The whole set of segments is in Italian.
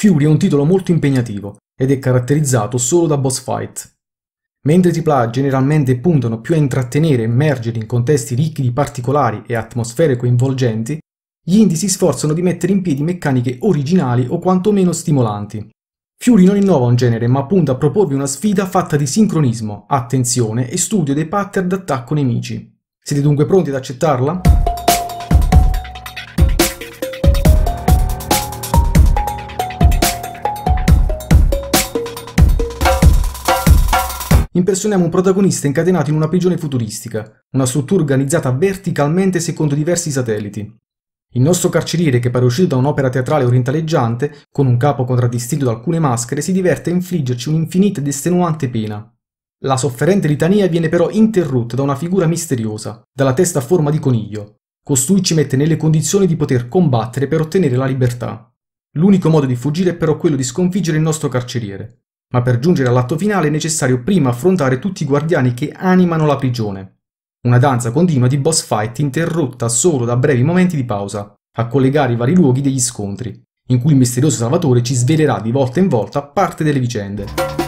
Fury è un titolo molto impegnativo ed è caratterizzato solo da boss fight. Mentre i AAA generalmente puntano più a intrattenere e immergere in contesti ricchi di particolari e atmosfere coinvolgenti, gli indie si sforzano di mettere in piedi meccaniche originali o quantomeno stimolanti. Fury non innova un genere, ma punta a proporvi una sfida fatta di sincronismo, attenzione e studio dei pattern d'attacco nemici. Siete dunque pronti ad accettarla? impersoniamo un protagonista incatenato in una prigione futuristica, una struttura organizzata verticalmente secondo diversi satelliti. Il nostro carceriere, che pare uscito da un'opera teatrale orientaleggiante, con un capo contraddistinto da alcune maschere, si diverte a infliggerci un'infinita ed estenuante pena. La sofferente litania viene però interrotta da una figura misteriosa, dalla testa a forma di coniglio. Costui ci mette nelle condizioni di poter combattere per ottenere la libertà. L'unico modo di fuggire è però quello di sconfiggere il nostro carceriere. Ma per giungere all'atto finale è necessario prima affrontare tutti i guardiani che animano la prigione. Una danza continua di boss fight interrotta solo da brevi momenti di pausa, a collegare i vari luoghi degli scontri, in cui il misterioso Salvatore ci svelerà di volta in volta parte delle vicende.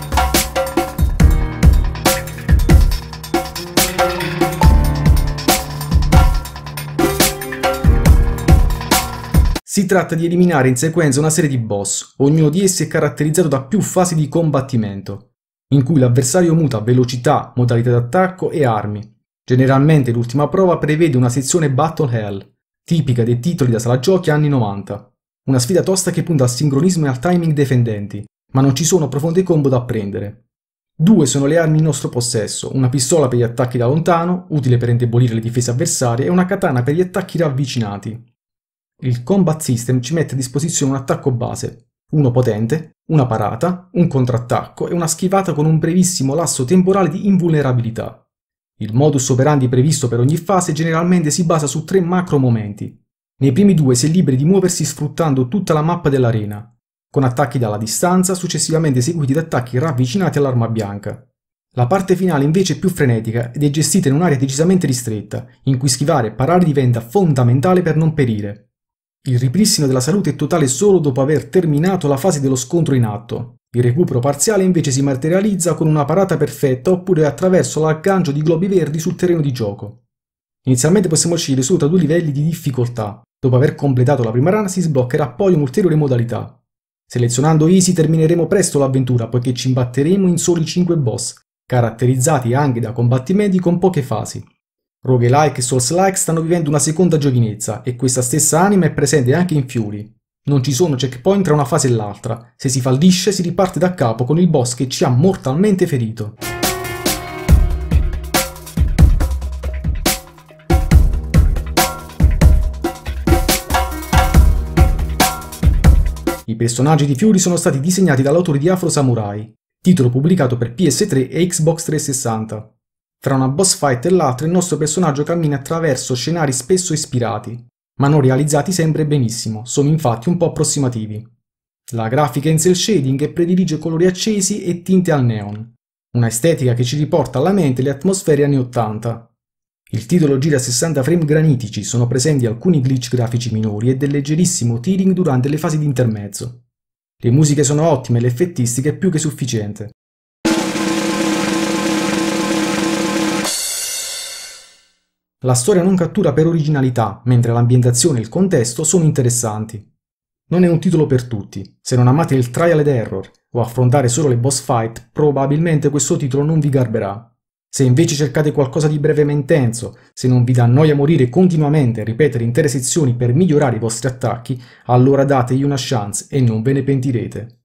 Si tratta di eliminare in sequenza una serie di boss, ognuno di essi è caratterizzato da più fasi di combattimento, in cui l'avversario muta velocità, modalità d'attacco e armi. Generalmente l'ultima prova prevede una sezione Battle Hell, tipica dei titoli da sala giochi anni 90. Una sfida tosta che punta al sincronismo e al timing defendenti, ma non ci sono profonde combo da prendere. Due sono le armi in nostro possesso, una pistola per gli attacchi da lontano, utile per indebolire le difese avversarie, e una katana per gli attacchi ravvicinati il Combat System ci mette a disposizione un attacco base, uno potente, una parata, un contrattacco e una schivata con un brevissimo lasso temporale di invulnerabilità. Il modus operandi previsto per ogni fase generalmente si basa su tre macro momenti. Nei primi due si è liberi di muoversi sfruttando tutta la mappa dell'arena, con attacchi dalla distanza successivamente eseguiti da attacchi ravvicinati all'arma bianca. La parte finale invece è più frenetica ed è gestita in un'area decisamente ristretta, in cui schivare e parare diventa fondamentale per non perire. Il ripristino della salute è totale solo dopo aver terminato la fase dello scontro in atto. Il recupero parziale invece si materializza con una parata perfetta oppure attraverso l'aggancio di globi verdi sul terreno di gioco. Inizialmente possiamo uscire solo tra due livelli di difficoltà. Dopo aver completato la prima run si sbloccherà poi un'ulteriore modalità. Selezionando Easy termineremo presto l'avventura poiché ci imbatteremo in soli 5 boss, caratterizzati anche da combattimenti con poche fasi. Roguelike e Souls-like stanno vivendo una seconda giovinezza e questa stessa anima è presente anche in Fiori. Non ci sono checkpoint tra una fase e l'altra, se si fallisce si riparte da capo con il boss che ci ha mortalmente ferito. I personaggi di Fiori sono stati disegnati dall'autore di Afro Samurai, titolo pubblicato per PS3 e Xbox 360. Tra una boss fight e l'altra il nostro personaggio cammina attraverso scenari spesso ispirati, ma non realizzati sempre benissimo, sono infatti un po' approssimativi. La grafica in cel shading predilige colori accesi e tinte al neon, una estetica che ci riporta alla mente le atmosfere anni 80. Il titolo gira a 60 frame granitici, sono presenti alcuni glitch grafici minori e del leggerissimo tearing durante le fasi di intermezzo. Le musiche sono ottime e l'effettistica è più che sufficiente. La storia non cattura per originalità, mentre l'ambientazione e il contesto sono interessanti. Non è un titolo per tutti, se non amate il trial ed error o affrontare solo le boss fight, probabilmente questo titolo non vi garberà. Se invece cercate qualcosa di brevemente intenso, se non vi dà noia morire continuamente e ripetere intere sezioni per migliorare i vostri attacchi, allora dategli una chance e non ve ne pentirete.